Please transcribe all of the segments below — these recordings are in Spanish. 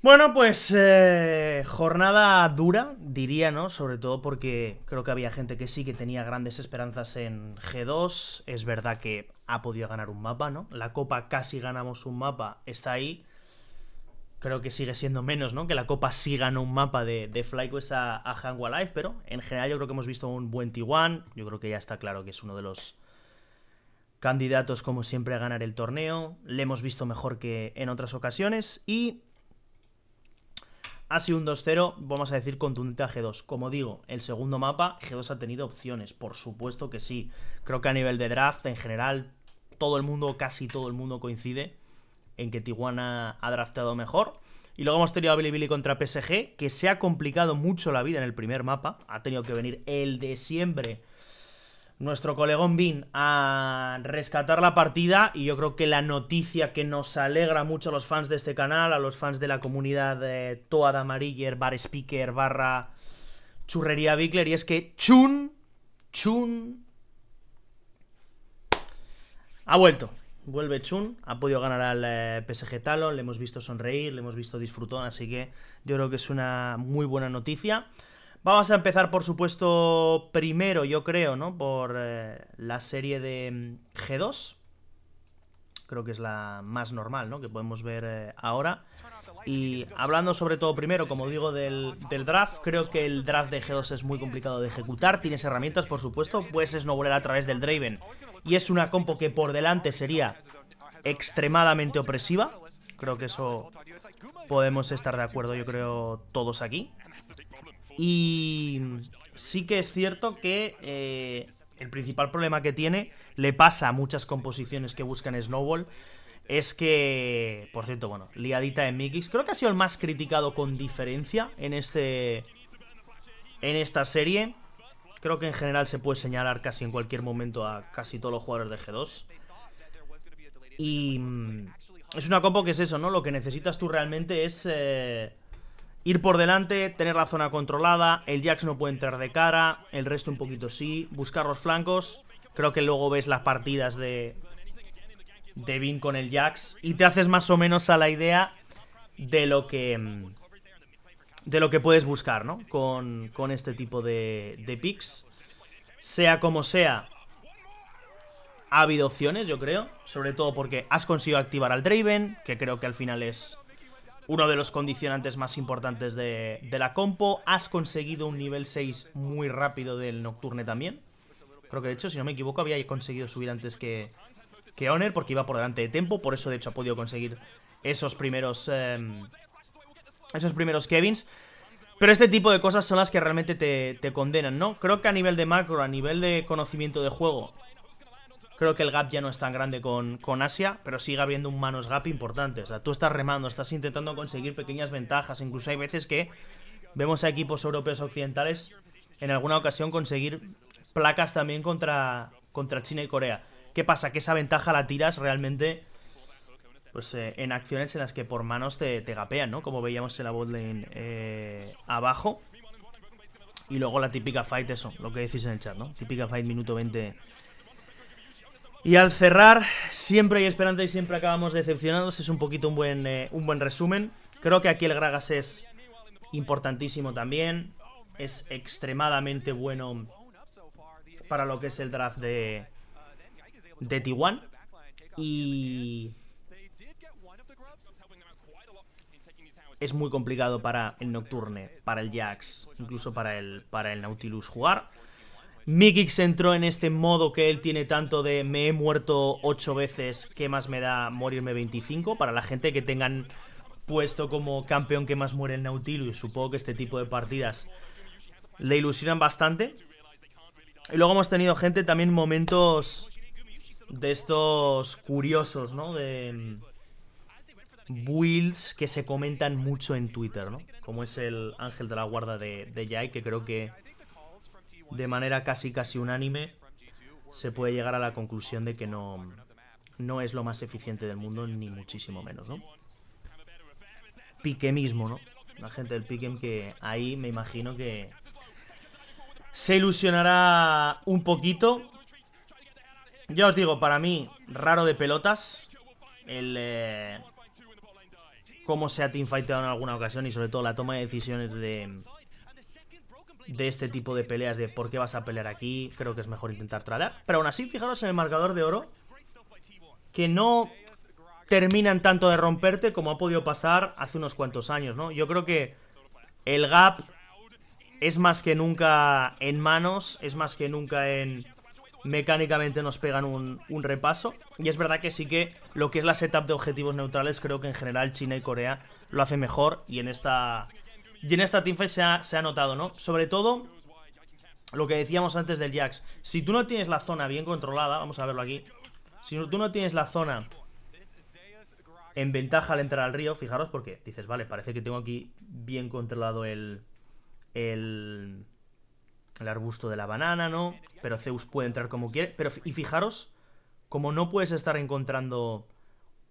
Bueno, pues eh, jornada dura, diría, ¿no? Sobre todo porque creo que había gente que sí que tenía grandes esperanzas en G2. Es verdad que ha podido ganar un mapa, ¿no? La Copa casi ganamos un mapa, está ahí. Creo que sigue siendo menos, ¿no? Que la Copa sí ganó un mapa de, FlyQuest a, a Life, pero en general yo creo que hemos visto un buen T1. Yo creo que ya está claro que es uno de los candidatos, como siempre, a ganar el torneo. Le hemos visto mejor que en otras ocasiones y ha sido un 2-0, vamos a decir, contundente a G2. Como digo, el segundo mapa, G2 ha tenido opciones, por supuesto que sí. Creo que a nivel de draft, en general, todo el mundo, casi todo el mundo coincide en que Tijuana ha draftado mejor. Y luego hemos tenido a Billy contra PSG, que se ha complicado mucho la vida en el primer mapa. Ha tenido que venir el de siempre nuestro colegón Bin a rescatar la partida y yo creo que la noticia que nos alegra mucho a los fans de este canal, a los fans de la comunidad de eh, Toad Amariller, Bar Speaker, barra Churrería Bickler y es que Chun, Chun ha vuelto. Vuelve Chun, ha podido ganar al eh, PSG Talon, le hemos visto sonreír, le hemos visto disfrutón, así que yo creo que es una muy buena noticia. Vamos a empezar, por supuesto, primero, yo creo, ¿no? Por eh, la serie de mm, G2. Creo que es la más normal, ¿no? Que podemos ver eh, ahora. Y hablando sobre todo primero, como digo, del, draft, creo que el draft de G2 es muy complicado de ejecutar. Tienes herramientas, por supuesto, puedes volver a través del Draven. Y es una compo que por delante sería extremadamente opresiva. Creo que eso podemos estar de acuerdo, yo creo, todos aquí. Y mm, sí que es cierto que eh, el principal problema que tiene, le pasa a muchas composiciones que buscan Snowball, es que, por cierto, bueno, liadita en Mikis, creo que ha sido el más criticado con diferencia en este en esta serie. Creo que en general se puede señalar casi en cualquier momento a casi todos los jugadores de G2. Y mm, es una compo que es eso, ¿no? Lo que necesitas tú realmente es eh, Ir por delante, tener la zona controlada, el Jax no puede entrar de cara, el resto un poquito sí, buscar los flancos. Creo que luego ves las partidas de, de Vin con el Jax y te haces más o menos a la idea de lo que mm, de lo que puedes buscar, ¿no? Con, con este tipo de, de picks. Sea como sea, ha habido opciones, yo creo. Sobre todo porque has conseguido activar al Draven, que creo que al final es uno de los condicionantes más importantes de, la compo. Has conseguido un nivel 6 muy rápido del Nocturne también. Creo que de hecho, si no me equivoco, había conseguido subir antes que, que Honor porque iba por delante de Tempo. Por eso, de hecho, ha podido conseguir esos primeros, em, esos primeros Kevins. Pero este tipo de cosas son las que realmente te, te condenan, ¿no? Creo que a nivel de macro, a nivel de conocimiento de juego, Creo que el gap ya no es tan grande con, Asia, pero sigue habiendo un manos gap importante. O sea, tú estás remando, estás intentando conseguir pequeñas ventajas. Incluso hay veces que vemos a equipos europeos occidentales en alguna ocasión conseguir placas también contra, contra China y Corea. ¿Qué pasa? Que esa ventaja la tiras realmente pues eh, en acciones en las que por manos te, gapean, ¿no? Como veíamos en la botlane eh, abajo. Y luego la típica fight, eso, lo que decís en el chat, ¿no? Típica fight minuto 20 y al cerrar, siempre hay esperanza y siempre acabamos decepcionados. Es un poquito un buen, eh, un buen resumen. Creo que aquí el Gragas es importantísimo también. Es extremadamente bueno para lo que es el draft de, de T1. Y es muy complicado para el Nocturne, para el Jax, incluso para el, para el Nautilus jugar. Mikix entró en este modo que él tiene tanto de me he muerto ocho veces, ¿qué más me da morirme 25? Para la gente que tengan puesto como campeón que más muere el Nautilus, supongo que este tipo de partidas le ilusionan bastante. Y luego hemos tenido gente también momentos de estos curiosos, ¿no? De mm, builds que se comentan mucho en Twitter, ¿no? Como es el ángel de la guarda de, de Jai, que creo que de manera casi casi unánime, se puede llegar a la conclusión de que no, no es lo más eficiente del mundo, ni muchísimo menos, ¿no? Pique mismo, ¿no? La gente del Piquem que ahí me imagino que se ilusionará un poquito. Yo os digo, para mí, raro de pelotas. El... Eh, cómo se ha teamfightado en alguna ocasión y sobre todo la toma de decisiones de de este tipo de peleas, de por qué vas a pelear aquí, creo que es mejor intentar tradear Pero aún así, fijaros en el marcador de oro, que no terminan tanto de romperte como ha podido pasar hace unos cuantos años, ¿no? Yo creo que el gap es más que nunca en manos, es más que nunca en... Mecánicamente nos pegan un, repaso. Y es verdad que sí que lo que es la setup de objetivos neutrales, creo que en general China y Corea lo hacen mejor. Y en esta y en esta teamfight se ha, se ha notado, ¿no? Sobre todo, lo que decíamos antes del Jax. Si tú no tienes la zona bien controlada, vamos a verlo aquí. Si tú no tienes la zona en ventaja al entrar al río, fijaros, porque dices, vale, parece que tengo aquí bien controlado el, el, el arbusto de la banana, ¿no? Pero Zeus puede entrar como quiere. Pero, y fijaros, como no puedes estar encontrando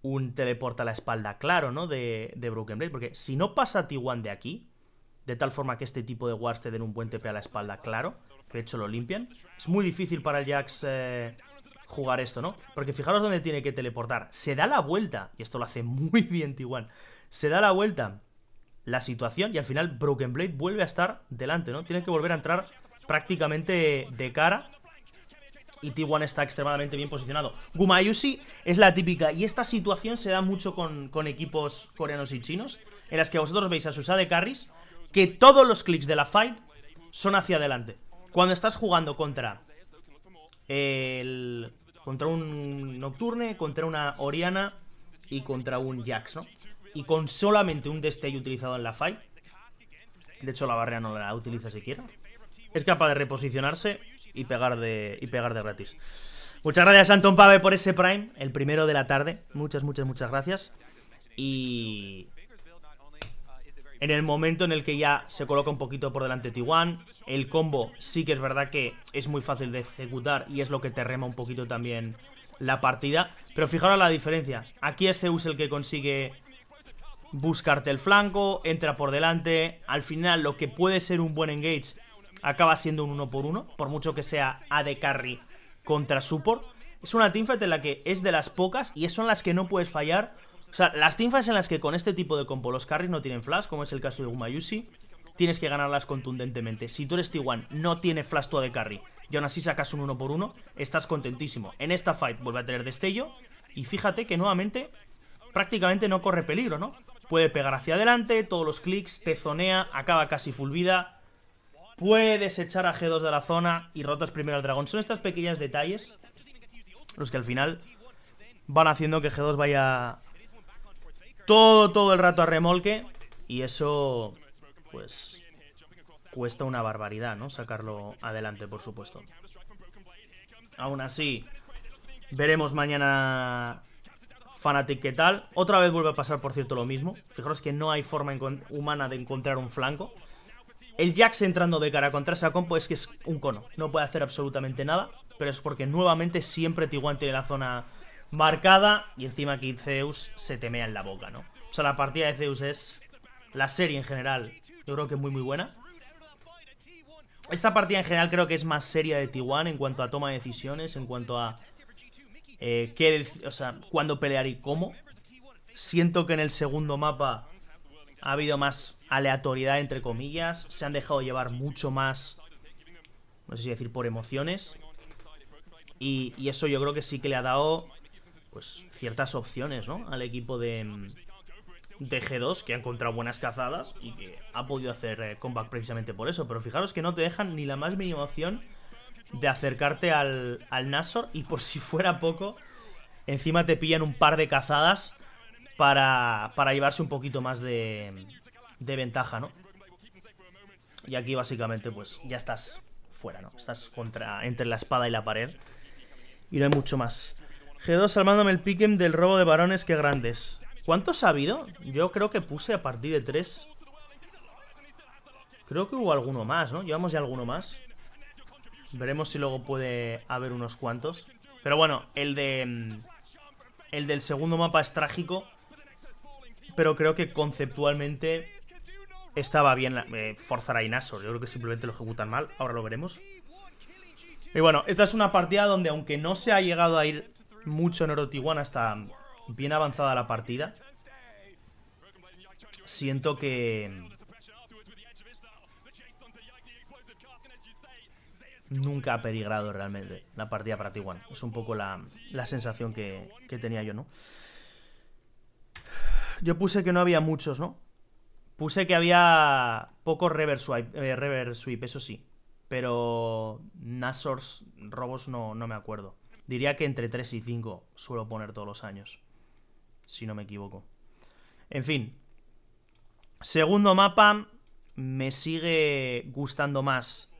un teleport a la espalda claro, ¿no? De, de Broken Blade, porque si no pasa t de aquí, de tal forma que este tipo de guards te den un buen TP a la espalda, claro, de hecho lo limpian. Es muy difícil para el Jax eh, jugar esto, ¿no? Porque fijaros dónde tiene que teleportar. Se da la vuelta, y esto lo hace muy bien tiguan se da la vuelta la situación y al final Broken Blade vuelve a estar delante, ¿no? Tiene que volver a entrar prácticamente de cara y t está extremadamente bien posicionado. Gumayushi es la típica y esta situación se da mucho con, equipos coreanos y chinos en las que vosotros veis a sus de carries que todos los clics de la fight son hacia adelante. Cuando estás jugando contra el, contra un Nocturne, contra una Oriana y contra un Jax, ¿no? Y con solamente un destello utilizado en la fight, de hecho la barrera no la utiliza siquiera, es capaz de reposicionarse y pegar de, y pegar de gratis. Muchas gracias Anton Pave por ese Prime, el primero de la tarde. Muchas, muchas, muchas gracias. Y en el momento en el que ya se coloca un poquito por delante T1, el combo sí que es verdad que es muy fácil de ejecutar y es lo que te rema un poquito también la partida. Pero fijaros la diferencia. Aquí es Zeus el que consigue buscarte el flanco, entra por delante. Al final lo que puede ser un buen engage acaba siendo un 1 por 1 por mucho que sea de carry contra support. Es una teamfight en la que es de las pocas y son las que no puedes fallar o sea, las tinfas en las que con este tipo de compo los carries no tienen flash, como es el caso de Umayushi, tienes que ganarlas contundentemente. Si tú eres T1, no tiene flash tu de carry y aún así sacas un 1 por 1 estás contentísimo. En esta fight vuelve a tener destello y fíjate que nuevamente prácticamente no corre peligro, ¿no? Puede pegar hacia adelante, todos los clics, te zonea, acaba casi full vida. Puedes echar a G2 de la zona y rotas primero al dragón. Son estas pequeñas detalles los que al final van haciendo que G2 vaya todo, todo el rato a remolque. Y eso, pues, cuesta una barbaridad, ¿no? Sacarlo adelante, por supuesto. Aún así, veremos mañana Fanatic qué tal. Otra vez vuelve a pasar, por cierto, lo mismo. Fijaros que no hay forma humana de encontrar un flanco. El Jax entrando de cara contra esa compo es que es un cono. No puede hacer absolutamente nada. Pero es porque nuevamente siempre Tiguan tiene la zona marcada y encima aquí Zeus se temea en la boca, ¿no? O sea, la partida de Zeus es la serie en general, yo creo que es muy muy buena. Esta partida en general creo que es más seria de T1 en cuanto a toma de decisiones, en cuanto a eh, qué, o sea, cuándo pelear y cómo. Siento que en el segundo mapa ha habido más aleatoriedad, entre comillas. Se han dejado llevar mucho más, no sé si decir, por emociones. y eso yo creo que sí que le ha dado pues, ciertas opciones, ¿no? Al equipo de, de G2 que ha encontrado buenas cazadas y que ha podido hacer combat eh, comeback precisamente por eso. Pero fijaros que no te dejan ni la más mínima opción de acercarte al, al Nasor y por si fuera poco, encima te pillan un par de cazadas para, para llevarse un poquito más de, de ventaja, ¿no? Y aquí básicamente pues ya estás fuera, ¿no? Estás contra, entre la espada y la pared y no hay mucho más. G2 salvándome el piquen del robo de varones, que grandes. ¿Cuántos ha habido? Yo creo que puse a partir de 3. Creo que hubo alguno más, ¿no? Llevamos ya alguno más. Veremos si luego puede haber unos cuantos. Pero bueno, el de... Mm, el del segundo mapa es trágico. Pero creo que conceptualmente estaba bien eh, forzar a Inaso. Yo creo que simplemente lo ejecutan mal. Ahora lo veremos. Y bueno, esta es una partida donde aunque no se ha llegado a ir mucho en Oro Tijuana hasta bien avanzada la partida. Siento que... Mm, nunca ha peligrado realmente la partida para Tijuana. Es un poco la, sensación que, tenía yo, ¿no? Yo puse que no había muchos, ¿no? Puse que había pocos eh, reverse sweep, eso sí. Pero Nasors, robos no me acuerdo. Diría que entre 3 y 5 suelo poner todos los años. Si no me equivoco. En fin. Segundo mapa. Me sigue gustando más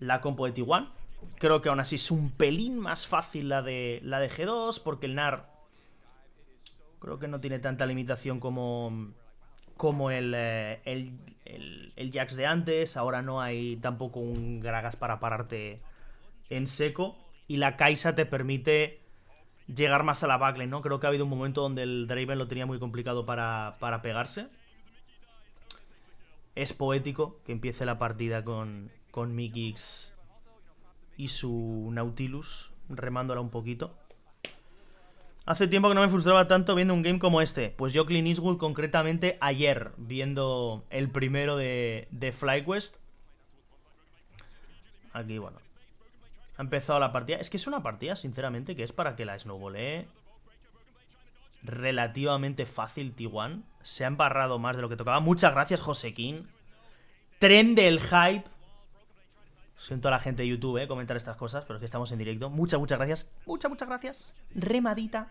la compo de T1. Creo que aún así es un pelín más fácil la de, la de G2. Porque el NAR creo que no tiene tanta limitación como, como eh, el, el, el Jax de antes. Ahora no hay tampoco un Gragas para pararte en seco y la Kaisa te permite llegar más a la backline, ¿no? Creo que ha habido un momento donde el Draven lo tenía muy complicado para, para pegarse. Es poético que empiece la partida con, con Mikix y su Nautilus remándola un poquito. Hace tiempo que no me frustraba tanto viendo un game como este. Pues yo Clean Eastwood concretamente ayer, viendo el primero de, de FlyQuest. Aquí, bueno, ha empezado la partida. Es que es una partida, sinceramente, que es para que la snowbolee relativamente fácil T1 Se ha embarrado más de lo que tocaba. Muchas gracias, Josequín. Tren del hype. Siento a la gente de YouTube eh, comentar estas cosas, pero es que estamos en directo. Muchas, muchas gracias. Muchas, muchas gracias. Remadita.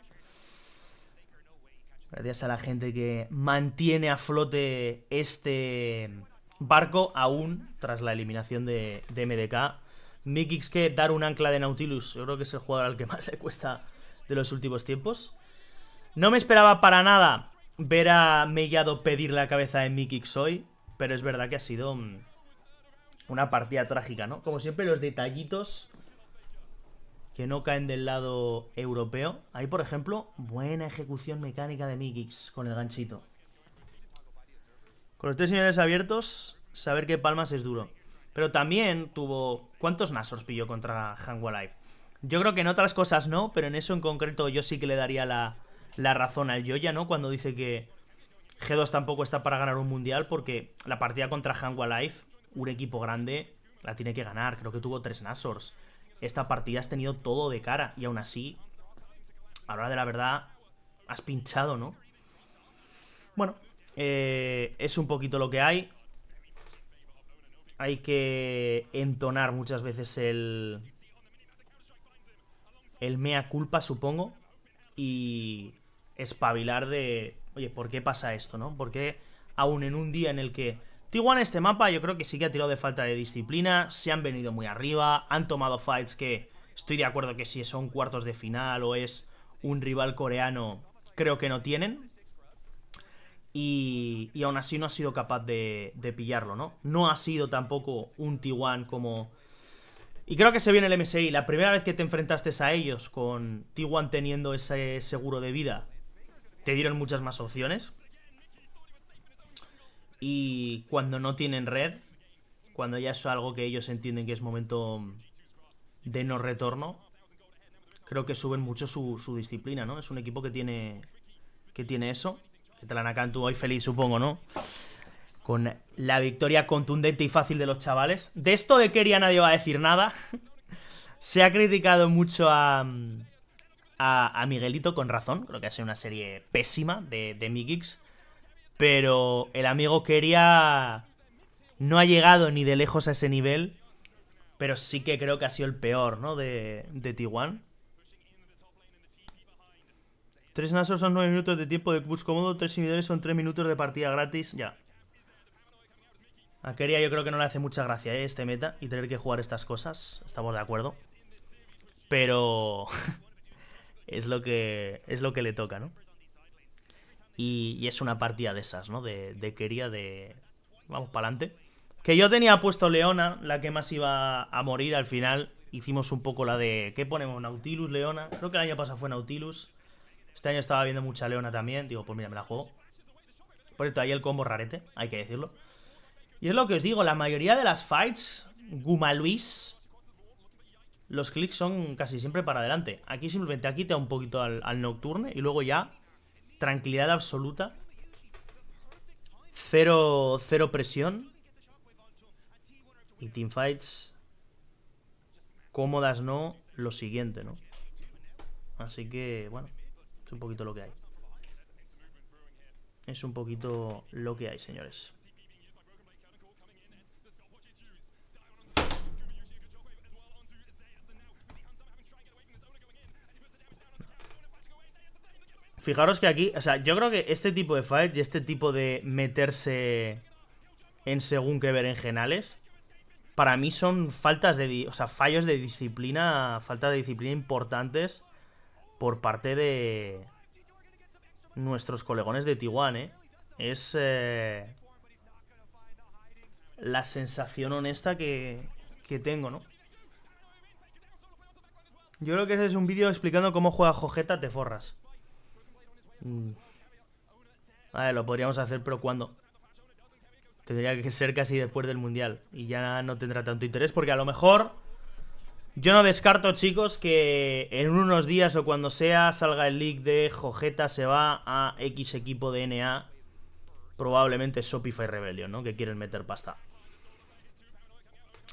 Gracias a la gente que mantiene a flote este barco aún tras la eliminación de, de MDK. Mikix que dar un ancla de Nautilus. Yo creo que es el jugador al que más le cuesta de los últimos tiempos. No me esperaba para nada ver a Mellado pedir la cabeza de Mikix hoy. Pero es verdad que ha sido mm, una partida trágica, ¿no? Como siempre, los detallitos que no caen del lado europeo. Ahí, por ejemplo, buena ejecución mecánica de Mikix con el ganchito. Con los tres señores abiertos, saber que Palmas es duro. Pero también tuvo. ¿Cuántos Nasors pilló contra Hanwha Yo creo que en otras cosas no, pero en eso en concreto yo sí que le daría la, razón al Yoya, ¿no? Cuando dice que G2 tampoco está para ganar un mundial porque la partida contra Hanwha un equipo grande, la tiene que ganar. Creo que tuvo tres Nasors. Esta partida has tenido todo de cara y aún así, a la hora de la verdad, has pinchado, ¿no? Bueno, eh, es un poquito lo que hay hay que entonar muchas veces el, el mea culpa, supongo, y espabilar de, oye, ¿por qué pasa esto, no? Porque aún en un día en el que T1 este mapa yo creo que sí que ha tirado de falta de disciplina, se han venido muy arriba, han tomado fights que estoy de acuerdo que si son cuartos de final o es un rival coreano, creo que no tienen, y, aún así no ha sido capaz de, de pillarlo, ¿no? No ha sido tampoco un T1 como... Y creo que se viene el MSI. La primera vez que te enfrentaste a ellos con T1 teniendo ese seguro de vida, te dieron muchas más opciones. Y cuando no tienen red, cuando ya es algo que ellos entienden que es momento de no retorno, creo que suben mucho su, disciplina, ¿no? Es un equipo que tiene, que tiene eso. Telacantu hoy feliz, supongo, ¿no? Con la victoria contundente y fácil de los chavales. De esto de Keria nadie va a decir nada. Se ha criticado mucho a, Miguelito con razón. Creo que ha sido una serie pésima de, de Pero el amigo Keria no ha llegado ni de lejos a ese nivel. Pero sí que creo que ha sido el peor, ¿no? De, de Tijuana. Tres nasos son nueve minutos de tiempo de bus cómodo, tres inhibidores son tres minutos de partida gratis, ya. A Keria yo creo que no le hace mucha gracia ¿eh? este meta y tener que jugar estas cosas, estamos de acuerdo. Pero es lo que es lo que le toca, ¿no? Y, es una partida de esas, ¿no? De, de Keria de... Vamos, para adelante. Que yo tenía puesto Leona, la que más iba a morir al final. Hicimos un poco la de... ¿Qué ponemos? Nautilus, Leona. Creo que el año pasado fue Nautilus. Este año estaba viendo mucha Leona también. Digo, pues mira, me la juego. Por cierto, ahí el combo rarete, hay que decirlo. Y es lo que os digo, la mayoría de las fights, Guma Luis, los clics son casi siempre para adelante. Aquí simplemente aquí te da un poquito al, al Nocturne y luego ya tranquilidad absoluta. Cero, cero presión. Y teamfights cómodas no, lo siguiente, ¿no? Así que, bueno un poquito lo que hay. Es un poquito lo que hay, señores. Fijaros que aquí, o sea, yo creo que este tipo de fight y este tipo de meterse en según qué berenjenales, para mí son faltas de, o sea, fallos de disciplina, Falta de disciplina importantes por parte de nuestros colegones de Tijuana ¿eh? es eh, la sensación honesta que, que tengo, ¿no? Yo creo que ese es un vídeo explicando cómo juega Jojeta, te forras. Mm. A ver, lo podríamos hacer, pero ¿cuándo? Tendría que ser casi después del Mundial. Y ya no tendrá tanto interés porque a lo mejor yo no descarto, chicos, que en unos días o cuando sea salga el leak de Jojeta se va a X equipo de NA. Probablemente Shopify Rebellion, ¿no? Que quieren meter pasta.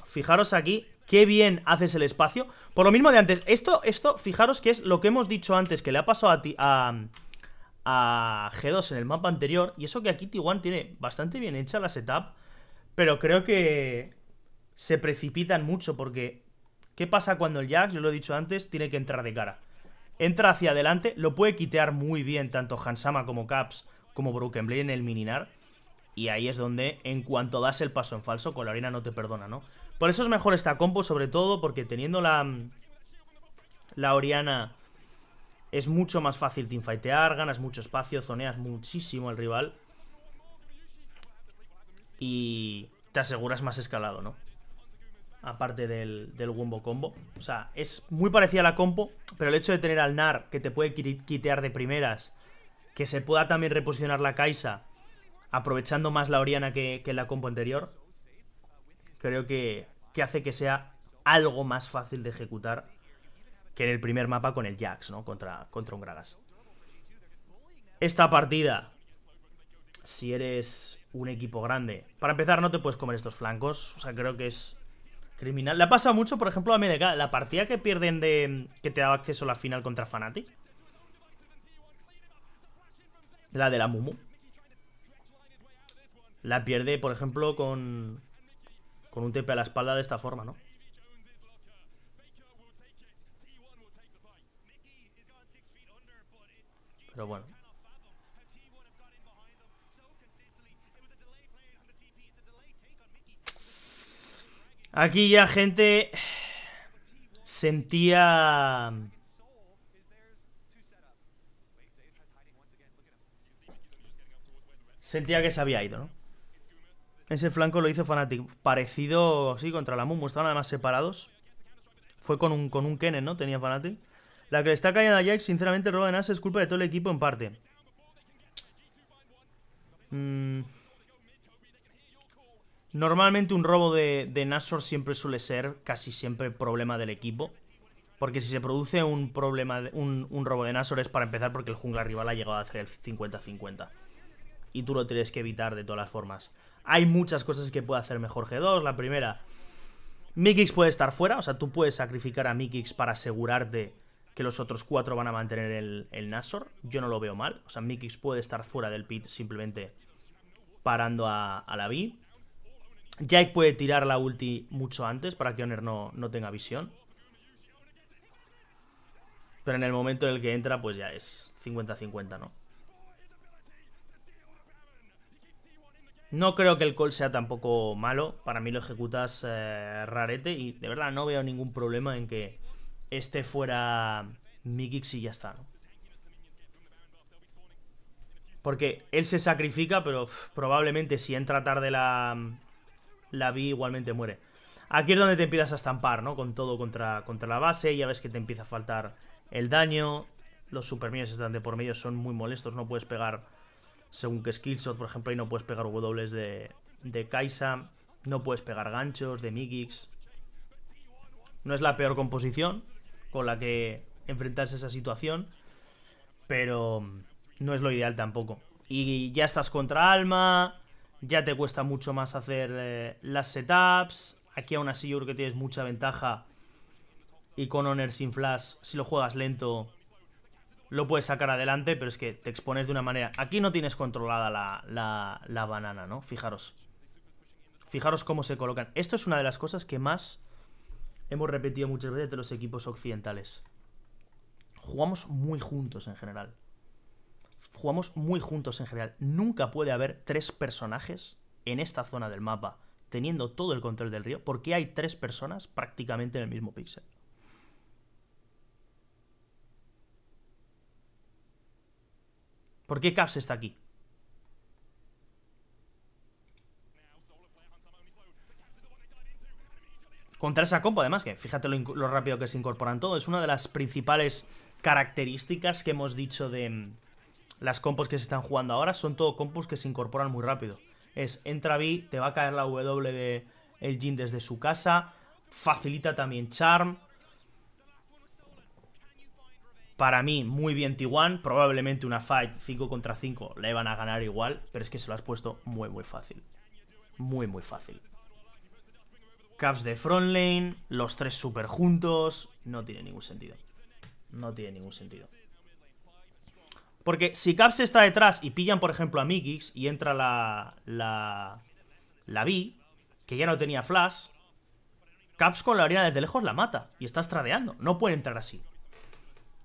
Fijaros aquí, qué bien haces el espacio. Por lo mismo de antes, esto, esto, fijaros que es lo que hemos dicho antes, que le ha pasado a, a, G2 en el mapa anterior. Y eso que aquí t tiene bastante bien hecha la setup. Pero creo que se precipitan mucho porque ¿Qué pasa cuando el Jax, yo lo he dicho antes, tiene que entrar de cara? Entra hacia adelante, lo puede quitear muy bien tanto Hansama como Caps como Blade en el mininar. Y ahí es donde, en cuanto das el paso en falso, con la arena no te perdona, ¿no? Por eso es mejor esta compo, sobre todo porque teniendo la, la Oriana es mucho más fácil teamfightear, ganas mucho espacio, zoneas muchísimo al rival. Y te aseguras más escalado, ¿no? aparte del, del Combo. O sea, es muy parecida a la compo, pero el hecho de tener al Nar, que te puede quitear de primeras, que se pueda también reposicionar la Kaisa, aprovechando más la Oriana que, que la compo anterior, creo que, que, hace que sea algo más fácil de ejecutar que en el primer mapa con el Jax, ¿no? Contra, contra un Gragas. Esta partida, si eres un equipo grande, para empezar no te puedes comer estos flancos, o sea, creo que es Criminal. Le ha pasado mucho, por ejemplo, a MDK. La partida que pierden de. que te daba acceso a la final contra Fnatic. La de la Mumu. La pierde, por ejemplo, con. Con un TP a la espalda de esta forma, ¿no? Pero bueno. Aquí ya gente sentía... Sentía que se había ido, ¿no? Ese flanco lo hizo Fnatic. Parecido, sí, contra la Mumu. Estaban además separados. Fue con un, con un Kennen, ¿no? Tenía Fnatic. La que le está cayendo a Jax, sinceramente, el robo de es culpa de todo el equipo en parte. Mmm... Normalmente un robo de, de siempre suele ser casi siempre problema del equipo. Porque si se produce un problema un, robo de nassor es para empezar porque el jungla rival ha llegado a hacer el 50-50. Y tú lo tienes que evitar de todas las formas. Hay muchas cosas que puede hacer mejor G2. La primera, Mikix puede estar fuera. O sea, tú puedes sacrificar a Mikix para asegurarte que los otros cuatro van a mantener el, el Yo no lo veo mal. O sea, Mikix puede estar fuera del pit simplemente parando a, a la B. Jake puede tirar la ulti mucho antes para que Honor no, no tenga visión. Pero en el momento en el que entra, pues ya es 50-50, ¿no? No creo que el call sea tampoco malo. Para mí lo ejecutas eh, rarete y de verdad no veo ningún problema en que este fuera Mikix y ya está, ¿no? Porque él se sacrifica, pero probablemente si entra tarde la, la vi igualmente muere. Aquí es donde te empiezas a estampar, ¿no? Con todo contra, contra la base, ya ves que te empieza a faltar el daño. Los supermíos están de por medio, son muy molestos, no puedes pegar según que skillshot, por ejemplo, y no puedes pegar W de, de Kaisa, no puedes pegar ganchos de Migix. No es la peor composición con la que enfrentarse a esa situación, pero no es lo ideal tampoco. Y ya estás contra Alma, ya te cuesta mucho más hacer eh, las setups. Aquí aún así yo creo que tienes mucha ventaja. Y con Honor sin Flash, si lo juegas lento, lo puedes sacar adelante, pero es que te expones de una manera... Aquí no tienes controlada la, la banana, ¿no? Fijaros. Fijaros cómo se colocan. Esto es una de las cosas que más hemos repetido muchas veces de los equipos occidentales. Jugamos muy juntos en general jugamos muy juntos en general. Nunca puede haber tres personajes en esta zona del mapa teniendo todo el control del río porque hay tres personas prácticamente en el mismo píxel. ¿Por qué Caps está aquí? Contra esa compa además, que fíjate lo, rápido que se incorporan todo. Es una de las principales características que hemos dicho de, las compos que se están jugando ahora son todo compos que se incorporan muy rápido. Es entra B, te va a caer la W de el Jin desde su casa, facilita también Charm. Para mí, muy bien T1, probablemente una fight 5 contra 5 le van a ganar igual, pero es que se lo has puesto muy muy fácil. Muy muy fácil. Caps de front lane, los tres super juntos, no tiene ningún sentido. No tiene ningún sentido. Porque si Caps está detrás y pillan, por ejemplo, a Migix y entra la, la... La B, que ya no tenía flash, Caps con la arena desde lejos la mata y está tradeando. No puede entrar así.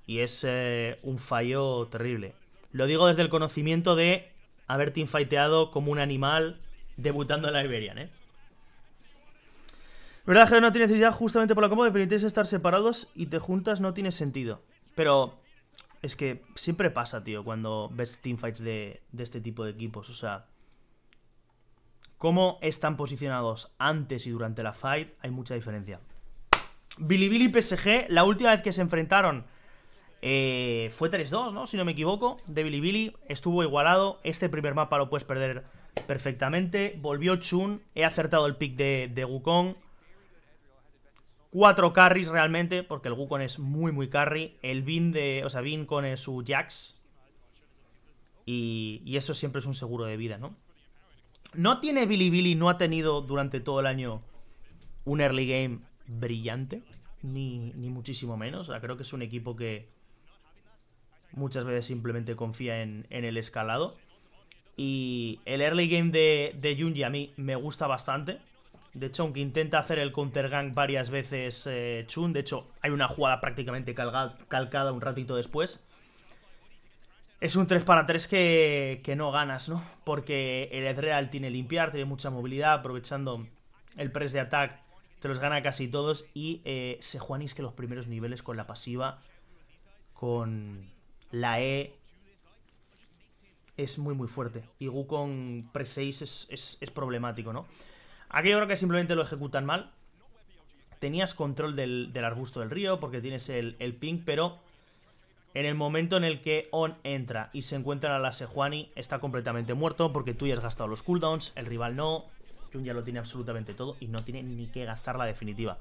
Y es eh, un fallo terrible. Lo digo desde el conocimiento de haberte infaiteado como un animal debutando en la Iberian, ¿eh? ¿Verdad que no tiene necesidad justamente por la comodidad. de permitirse estar separados y te juntas? No tiene sentido. Pero es que siempre pasa, tío, cuando ves teamfights de, de este tipo de equipos. O sea, cómo están posicionados antes y durante la fight, hay mucha diferencia. Billy PSG, la última vez que se enfrentaron eh, fue 3-2, ¿no? Si no me equivoco, de Billy estuvo igualado. Este primer mapa lo puedes perder perfectamente. Volvió Chun, he acertado el pick de, de Wukong cuatro carries realmente, porque el Wukong es muy, muy carry. El Bin de. O sea, Bin con eh, su Jax. Y, eso siempre es un seguro de vida, ¿no? No tiene Billy Billy, no ha tenido durante todo el año un early game brillante, ni, ni muchísimo menos. creo que es un equipo que muchas veces simplemente confía en, el escalado. Y el early game de, de Junji a mí me gusta bastante. De hecho, aunque intenta hacer el counter gang varias veces eh, Chun, de hecho, hay una jugada prácticamente calcada un ratito después. Es un 3 para 3 que, que no ganas, ¿no? Porque el Edreal tiene limpiar, tiene mucha movilidad, aprovechando el press de ataque, te los gana casi todos. Y eh, se juanis que los primeros niveles con la pasiva, con la E, es muy muy fuerte. Y Gu con press 6 es problemático, ¿no? Aquí yo creo que simplemente lo ejecutan mal. Tenías control del, arbusto del río porque tienes el, ping, pero en el momento en el que On entra y se encuentra a la Sejuani, está completamente muerto porque tú ya has gastado los cooldowns, el rival no. Jun ya lo tiene absolutamente todo y no tiene ni que gastar la definitiva.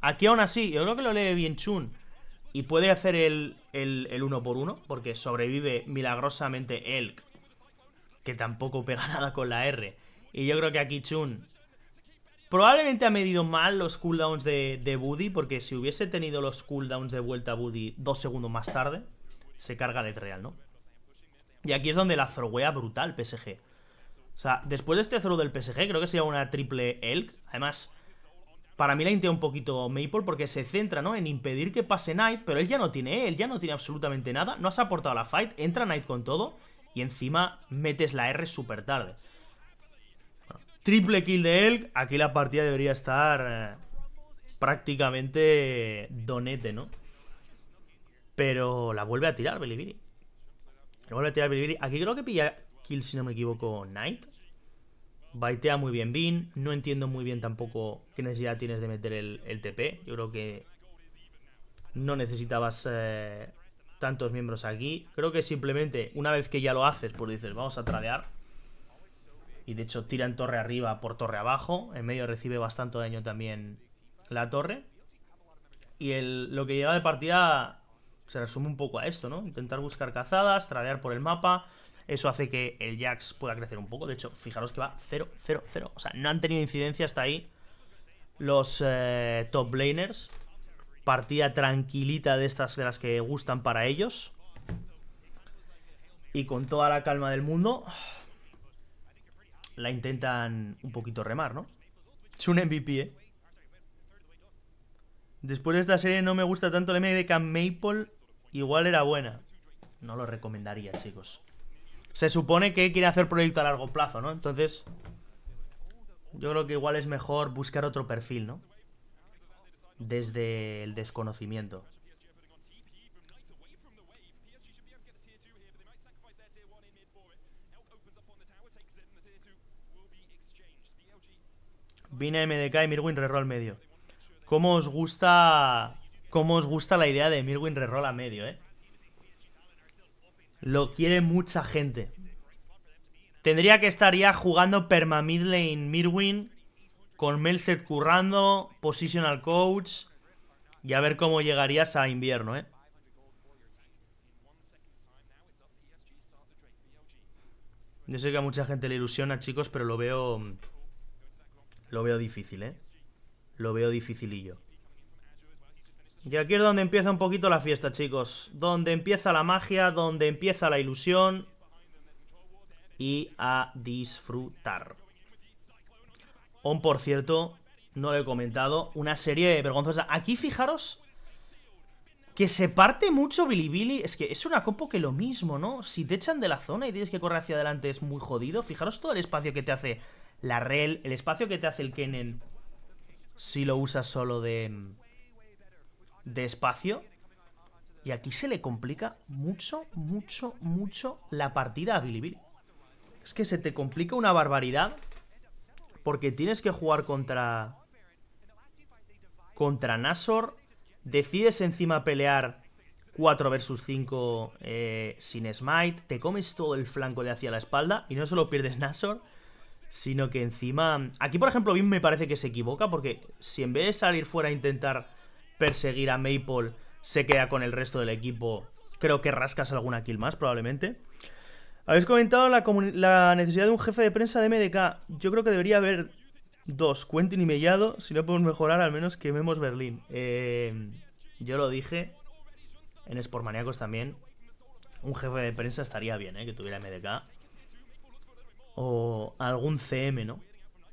Aquí aún así, yo creo que lo lee bien Chun y puede hacer el, el uno por uno porque sobrevive milagrosamente Elk, que tampoco pega nada con la R. Y yo creo que aquí Chun Probablemente ha medido mal los cooldowns de, de Buddy, porque si hubiese tenido los cooldowns de vuelta a Buddy dos segundos más tarde, se carga el real, ¿no? Y aquí es donde la throwea brutal PSG. O sea, después de este throw del PSG, creo que sería una triple elk. Además, para mí la intea un poquito Maple porque se centra, ¿no? En impedir que pase Knight, pero él ya no tiene, él ya no tiene absolutamente nada. No has aportado la fight, entra Knight con todo y encima metes la R súper tarde. Triple kill de Elk. Aquí la partida debería estar eh, prácticamente donete, ¿no? Pero la vuelve a tirar Belibiri. La vuelve a tirar Belibiri. Aquí creo que pilla kill, si no me equivoco, Knight. Baitea muy bien Bean. No entiendo muy bien tampoco qué necesidad tienes de meter el, TP. Yo creo que no necesitabas eh, tantos miembros aquí. Creo que simplemente una vez que ya lo haces, pues dices, vamos a tradear y de hecho tiran torre arriba por torre abajo. En medio recibe bastante daño también la torre. Y lo que lleva de partida se resume un poco a esto, ¿no? Intentar buscar cazadas, tradear por el mapa. Eso hace que el Jax pueda crecer un poco. De hecho, fijaros que va 0-0-0. O sea, no han tenido incidencia hasta ahí los eh, top laners. Partida tranquilita de estas de que gustan para ellos. Y con toda la calma del mundo la intentan un poquito remar, ¿no? Es un MVP, ¿eh? Después de esta serie no me gusta tanto la MDK Maple. Igual era buena. No lo recomendaría, chicos. Se supone que quiere hacer proyecto a largo plazo, ¿no? Entonces, yo creo que igual es mejor buscar otro perfil, ¿no? Desde el desconocimiento. Vine MDK y Mirwin Reroll medio. ¿Cómo os gusta cómo os gusta la idea de Mirwin Reroll a medio, eh? Lo quiere mucha gente. Tendría que estar ya jugando perma midlane lane Mirwin con Melzet currando, positional coach y a ver cómo llegarías a invierno, eh. Yo sé que a mucha gente le ilusiona, chicos, pero lo veo... Mm, lo veo difícil, ¿eh? Lo veo dificilillo. Y aquí es donde empieza un poquito la fiesta, chicos. Donde empieza la magia, donde empieza la ilusión. Y a disfrutar. Oh, por cierto, no lo he comentado, una serie vergonzosa. Aquí, fijaros, que se parte mucho Bilibili. Es que es una compo que lo mismo, ¿no? Si te echan de la zona y tienes que correr hacia adelante es muy jodido. Fijaros todo el espacio que te hace la Rel, el espacio que te hace el Kennen. Si lo usas solo de... De espacio. Y aquí se le complica mucho, mucho, mucho la partida a Bilibili. Es que se te complica una barbaridad. Porque tienes que jugar contra... Contra Nasor Decides encima pelear 4 versus 5 eh, sin smite. Te comes todo el flanco de hacia la espalda. Y no solo pierdes Nasor, sino que encima... Aquí, por ejemplo, Bim me parece que se equivoca. Porque si en vez de salir fuera a intentar perseguir a Maple, se queda con el resto del equipo, creo que rascas alguna kill más, probablemente. Habéis comentado la, la necesidad de un jefe de prensa de MDK. Yo creo que debería haber Dos, Quentin y Mellado, si no podemos mejorar, al menos quememos Berlín. Eh, yo lo dije en Sportmaníacos también. Un jefe de prensa estaría bien, ¿eh? Que tuviera MDK. O algún CM, ¿no?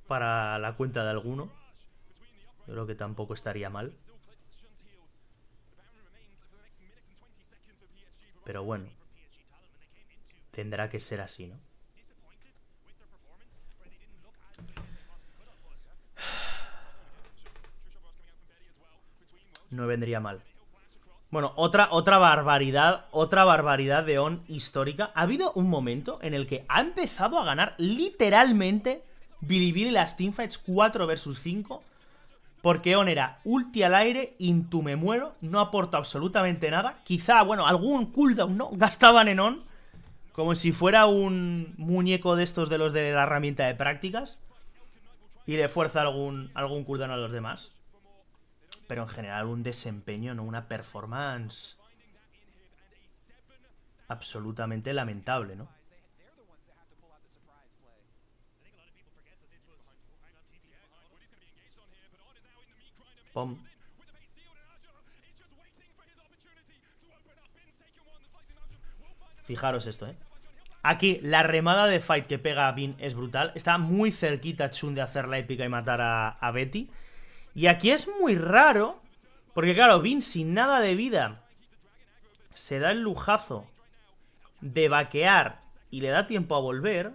Para la cuenta de alguno. Yo creo que tampoco estaría mal. Pero bueno. Tendrá que ser así, ¿no? no vendría mal. Bueno, otra, otra barbaridad, otra barbaridad de on histórica. Ha habido un momento en el que ha empezado a ganar literalmente Bilibili las teamfights 4 versus 5. Porque On era ulti al aire, intu me muero, no aporta absolutamente nada. Quizá, bueno, algún cooldown, ¿no? Gastaban en On. Como si fuera un muñeco de estos de los de la herramienta de prácticas. Y le fuerza algún, algún cooldown a los demás pero en general un desempeño, no una performance absolutamente lamentable, ¿no? Fijaros esto, ¿eh? Aquí la remada de fight que pega a Bin es brutal. Está muy cerquita Chun de hacer la épica y matar a Betty. Y aquí es muy raro, porque claro, Vin sin nada de vida se da el lujazo de vaquear y le da tiempo a volver.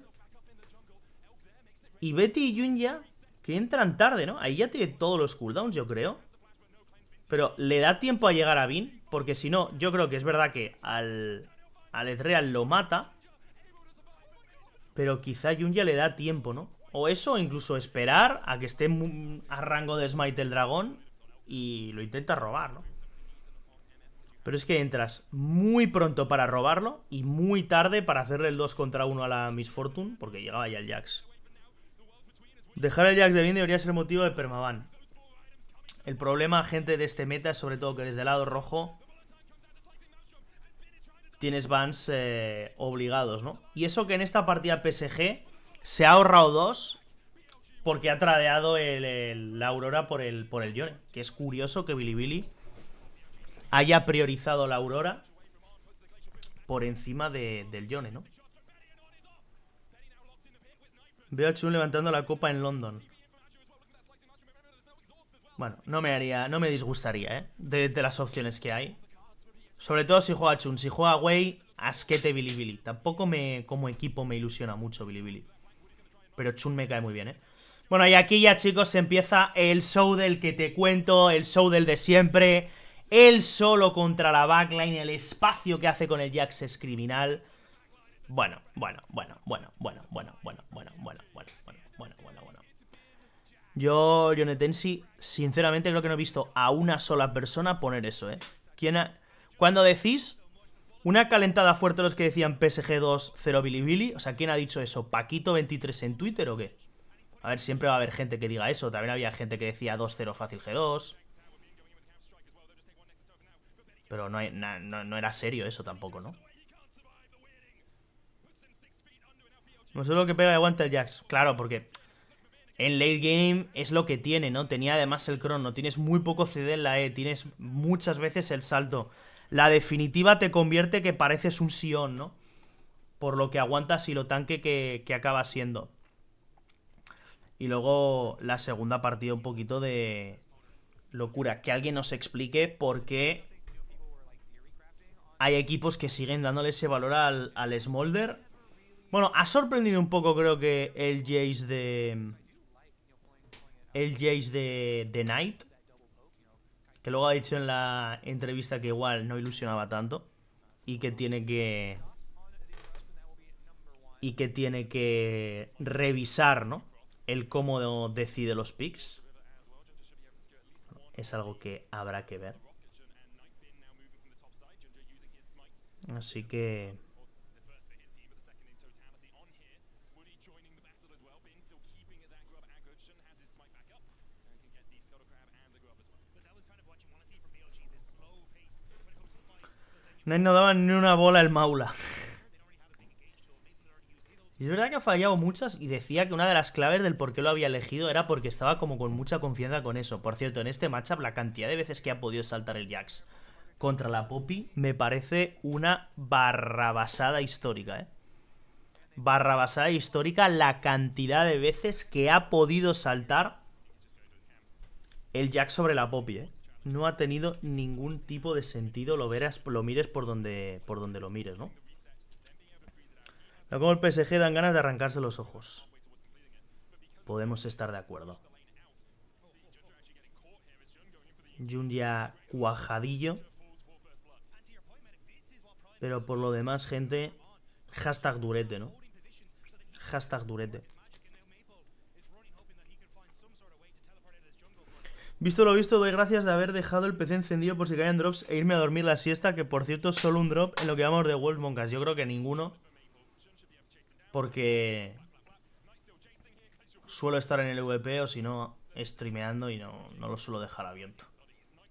Y Betty y Junya que entran tarde, ¿no? Ahí ya tiene todos los cooldowns, yo creo. Pero le da tiempo a llegar a Vin, porque si no, yo creo que es verdad que al, al Ezreal lo mata. Pero quizá Junya le da tiempo, ¿no? O eso, incluso esperar a que esté a rango de Smite el dragón y lo intenta robar, ¿no? Pero es que entras muy pronto para robarlo y muy tarde para hacerle el 2 contra 1 a la Miss Fortune, porque llegaba ya el Jax. Dejar el Jax de bien debería ser motivo de permaban. El problema, gente, de este meta es sobre todo que desde el lado rojo tienes bans eh, obligados, ¿no? Y eso que en esta partida PSG se ha ahorrado dos porque ha tradeado el, la Aurora por el, por el Yone. Que es curioso que Bilibili haya priorizado la Aurora por encima del Yone, ¿no? Veo a Chun levantando la copa en London. Bueno, no me haría, no me disgustaría, ¿eh? De, las opciones que hay. Sobre todo si juega Chun. Si juega Wei, asquete Bilibili. Tampoco me, como equipo me ilusiona mucho Bilibili pero Chun me cae muy bien, ¿eh? Bueno, y aquí ya, chicos, empieza el show del que te cuento, el show del de siempre. El solo contra la backline, el espacio que hace con el Jax es criminal. Bueno, bueno, bueno, bueno, bueno, bueno, bueno, bueno, bueno, bueno, bueno, bueno, bueno, bueno. Yo, Jonetensi, sinceramente creo que no he visto a una sola persona poner eso, ¿eh? ¿Quién ha... Cuando decís una calentada fuerte los que decían PSG 2, 0 Bilibili. O sea, ¿quién ha dicho eso? ¿Paquito23 en Twitter o qué? A ver, siempre va a haber gente que diga eso. También había gente que decía 2-0 fácil G2. Pero no, no, era serio eso tampoco, ¿no? No pues sé lo que pega aguanta el Claro, porque en late game es lo que tiene, ¿no? Tenía además el crono. Tienes muy poco CD en la E. Tienes muchas veces el salto la definitiva te convierte que pareces un Sion, ¿no? Por lo que aguantas y lo tanque que, que acaba siendo. Y luego la segunda partida un poquito de locura. Que alguien nos explique por qué hay equipos que siguen dándole ese valor al, al Smolder. Bueno, ha sorprendido un poco creo que el Jace de... El Jace de, de Knight que luego ha dicho en la entrevista que igual no ilusionaba tanto y que tiene que y que tiene que revisar, ¿no? El cómo decide los picks. Es algo que habrá que ver. Así que No daban ni una bola el Maula. Y es verdad que ha fallado muchas y decía que una de las claves del por qué lo había elegido era porque estaba como con mucha confianza con eso. Por cierto, en este matchup la cantidad de veces que ha podido saltar el Jax contra la Poppy me parece una barrabasada histórica, ¿eh? Barrabasada histórica la cantidad de veces que ha podido saltar el Jax sobre la Poppy, ¿eh? no ha tenido ningún tipo de sentido, lo verás, lo mires por donde, por donde lo mires, ¿no? No como el PSG dan ganas de arrancarse los ojos. Podemos estar de acuerdo. ya cuajadillo. Pero por lo demás, gente, hashtag durete, ¿no? Hashtag durete. Visto lo visto, doy gracias de haber dejado el PC encendido por si caían drops e irme a dormir la siesta, que por cierto solo un drop en lo que vamos de Wolf Moncas. Yo creo que ninguno, porque suelo estar en el VP o si no, streameando y no, lo suelo dejar abierto,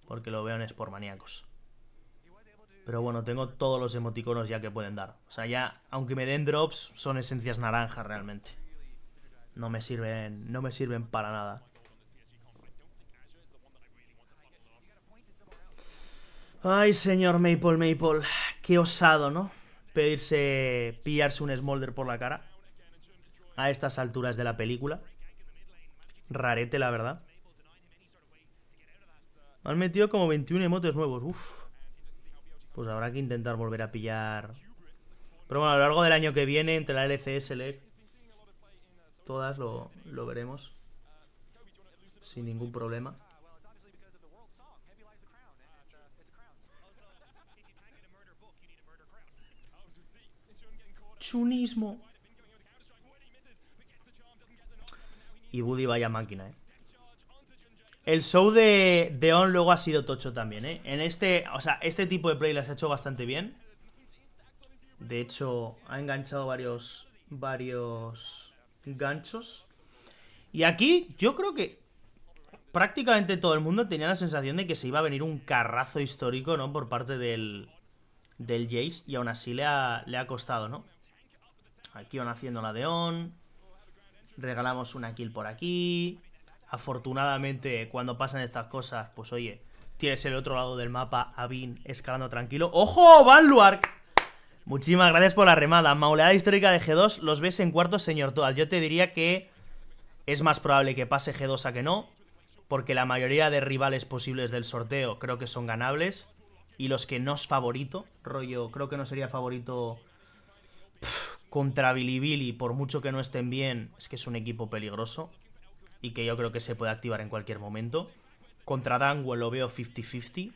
porque lo veo en Maníacos Pero bueno, tengo todos los emoticonos ya que pueden dar. O sea, ya, aunque me den drops, son esencias naranjas realmente. No me sirven, no me sirven para nada. Ay, señor Maple, Maple, qué osado, ¿no? Pedirse, pillarse un Smolder por la cara a estas alturas de la película. Rarete, la verdad. Han metido como 21 emotes nuevos, uff. Pues habrá que intentar volver a pillar... Pero bueno, a lo largo del año que viene, entre la LCS, EG e todas lo veremos. Sin ningún problema. chunismo. Y Buddy vaya máquina, ¿eh? El show de, Deon luego ha sido tocho también, ¿eh? En este, o sea, este tipo de play las ha hecho bastante bien. De hecho, ha enganchado varios, varios ganchos. Y aquí yo creo que prácticamente todo el mundo tenía la sensación de que se iba a venir un carrazo histórico, ¿no? Por parte del, del Jace y aún así le ha, le ha costado, ¿no? Aquí van haciendo la de on. Regalamos una kill por aquí. Afortunadamente, cuando pasan estas cosas, pues oye, tienes el otro lado del mapa a Vin escalando tranquilo. ¡Ojo, Luark! Muchísimas gracias por la remada. Mauleada histórica de G2, los ves en cuarto señor Toad. Yo te diría que es más probable que pase G2 a que no, porque la mayoría de rivales posibles del sorteo creo que son ganables. Y los que no es favorito, rollo, creo que no sería favorito... Pff contra Bilibili, por mucho que no estén bien, es que es un equipo peligroso y que yo creo que se puede activar en cualquier momento. Contra Dango lo veo 50-50,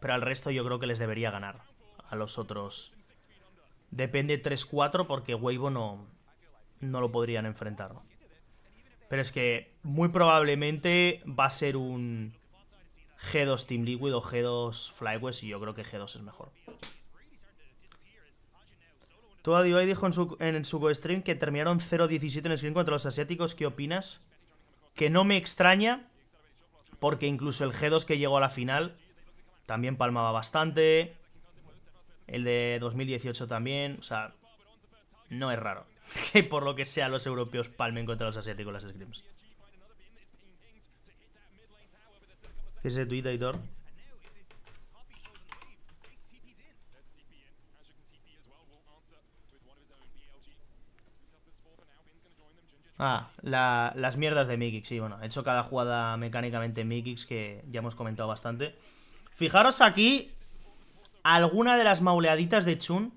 pero al resto yo creo que les debería ganar a los otros. Depende 3-4 porque Weibo no, no lo podrían enfrentar. Pero es que muy probablemente va a ser un G2 Team Liquid o G2 Flywest y yo creo que G2 es mejor. Tua dijo en su, en stream que terminaron 0-17 en screen contra los asiáticos. ¿Qué opinas? Que no me extraña, porque incluso el G2 que llegó a la final también palmaba bastante. El de 2018 también. O sea, no es raro que por lo que sea los europeos palmen contra los asiáticos las scrims. ¿Qué el Ah, las mierdas de Mikix, sí, bueno, he hecho cada jugada mecánicamente en Mikix que ya hemos comentado bastante. Fijaros aquí alguna de las mauleaditas de Chun.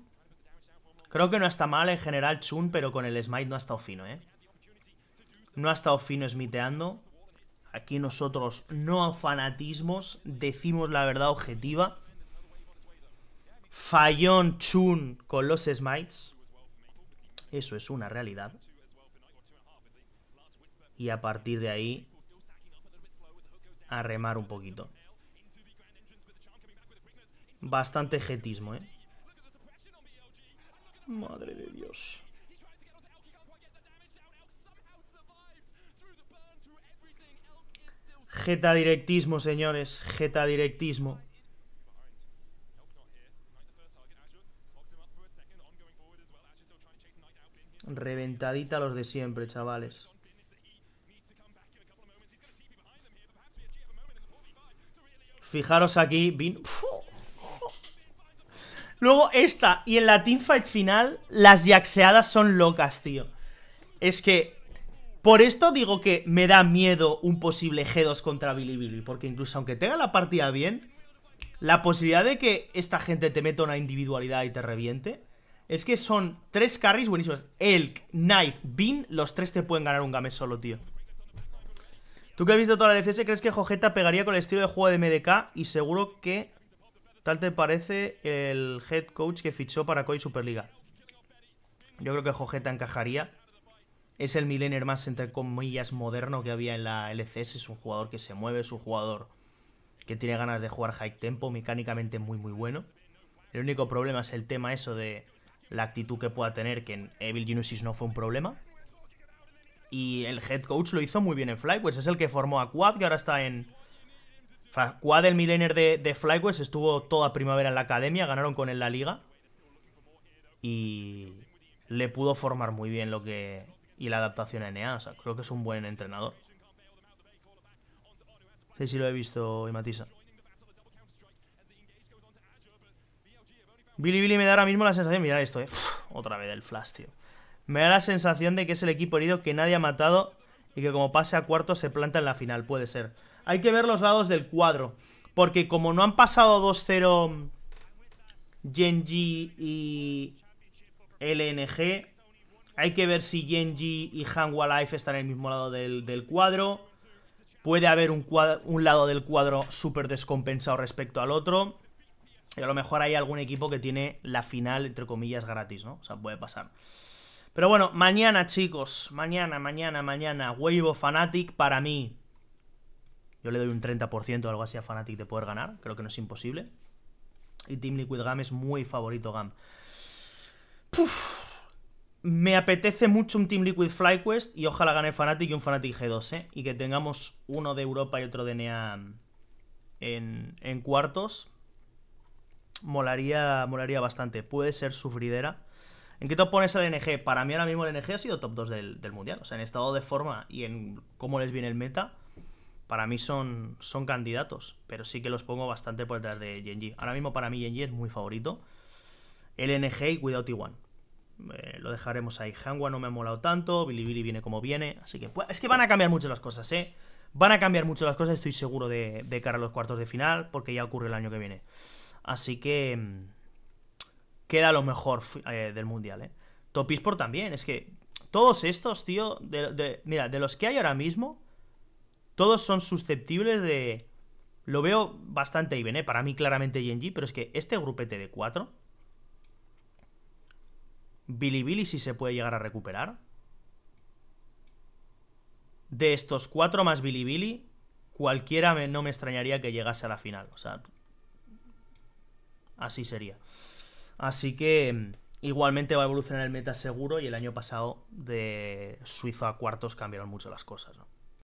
Creo que no está mal en general Chun, pero con el smite no ha estado fino, ¿eh? No ha estado fino smiteando. Aquí nosotros no fanatismos, decimos la verdad objetiva. Fallón Chun con los smites. Eso es una realidad y a partir de ahí a remar un poquito. Bastante jetismo, ¿eh? Madre de Dios. Jeta directismo, señores. Jeta directismo. Reventadita los de siempre, chavales. Fijaros aquí, Bin Luego esta y en la teamfight final las yaxeadas son locas, tío. Es que por esto digo que me da miedo un posible G2 contra Billy Billy, porque incluso aunque tenga la partida bien, la posibilidad de que esta gente te meta una individualidad y te reviente es que son tres carries buenísimos. Elk, Knight, Bean, los tres te pueden ganar un game solo, tío. Tú que has visto toda la LCS, ¿crees que Jogeta pegaría con el estilo de juego de MDK? Y seguro que tal te parece el head coach que fichó para Koi Superliga. Yo creo que Jogeta encajaría. Es el millennial más, entre comillas, moderno que había en la LCS. Es un jugador que se mueve, es un jugador que tiene ganas de jugar high tempo, mecánicamente muy, muy bueno. El único problema es el tema eso de la actitud que pueda tener, que en Evil Genesis no fue un problema. Y el head coach lo hizo muy bien en FlyQuest Es el que formó a Quad, que ahora está en. Quad, el millennial de, FlyQuest estuvo toda primavera en la academia, ganaron con él la liga. Y le pudo formar muy bien lo que. Y la adaptación a NA. O sea, creo que es un buen entrenador. sé si lo he visto, Matisa. Billy Billy me da ahora mismo la sensación. Mira esto, eh. otra vez el flash, tío. Me da la sensación de que es el equipo herido que nadie ha matado y que como pase a cuarto se planta en la final, puede ser. Hay que ver los lados del cuadro, porque como no han pasado 2-0 Genji y LNG, hay que ver si Genji y Hanwha Life están en el mismo lado del, cuadro. Puede haber un, un lado del cuadro súper descompensado respecto al otro. Y a lo mejor hay algún equipo que tiene la final, entre comillas, gratis, ¿no? O sea, puede pasar. Pero bueno, mañana, chicos. Mañana, mañana, mañana. huevo Fanatic para mí. Yo le doy un 30% o algo así a Fanatic de poder ganar. Creo que no es imposible. Y Team Liquid Gam es muy favorito Gam. Me apetece mucho un Team Liquid FlyQuest y ojalá gane Fnatic y un Fnatic G2, ¿eh? Y que tengamos uno de Europa y otro de NEA en, en cuartos. Molaría, molaría bastante. Puede ser sufridera. ¿En qué top pones al NG? Para mí ahora mismo el NG ha sido top 2 del, mundial. O sea, en estado de forma y en cómo les viene el meta, para mí son, son candidatos. Pero sí que los pongo bastante por detrás de Genji. Ahora mismo para mí Genji es muy favorito. El NG y cuidado T1. lo dejaremos ahí. Hangwa no me ha molado tanto. Bilibili viene como viene. Así que pues, es que van a cambiar mucho las cosas, ¿eh? Van a cambiar mucho las cosas, estoy seguro, de cara a los cuartos de final, porque ya ocurre el año que viene. Así que... Mm, queda lo mejor eh, del mundial, ¿eh? Top también, es que todos estos, tío, de, mira, de los que hay ahora mismo, todos son susceptibles de... Lo veo bastante Iben, ¿eh? Para mí claramente Genji, pero es que este grupete de cuatro... Billy Billy si se puede llegar a recuperar. De estos cuatro más Billy Billy, cualquiera no me extrañaría que llegase a la final. O sea, así sería. Así que mm, igualmente va a evolucionar el meta seguro y el año pasado de Suizo a cuartos cambiaron mucho las cosas. ¿no?